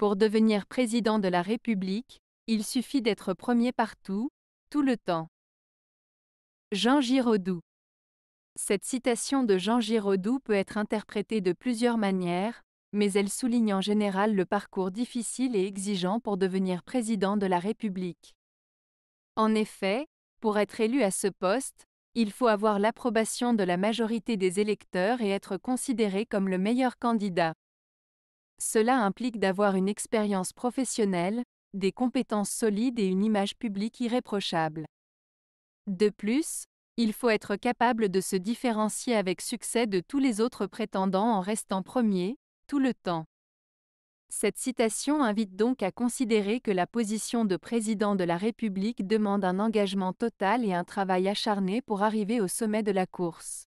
Pour devenir président de la République, il suffit d'être premier partout, tout le temps. Jean Giraudoux Cette citation de Jean Giraudoux peut être interprétée de plusieurs manières, mais elle souligne en général le parcours difficile et exigeant pour devenir président de la République. En effet, pour être élu à ce poste, il faut avoir l'approbation de la majorité des électeurs et être considéré comme le meilleur candidat. Cela implique d'avoir une expérience professionnelle, des compétences solides et une image publique irréprochable. De plus, il faut être capable de se différencier avec succès de tous les autres prétendants en restant premier, tout le temps. Cette citation invite donc à considérer que la position de président de la République demande un engagement total et un travail acharné pour arriver au sommet de la course.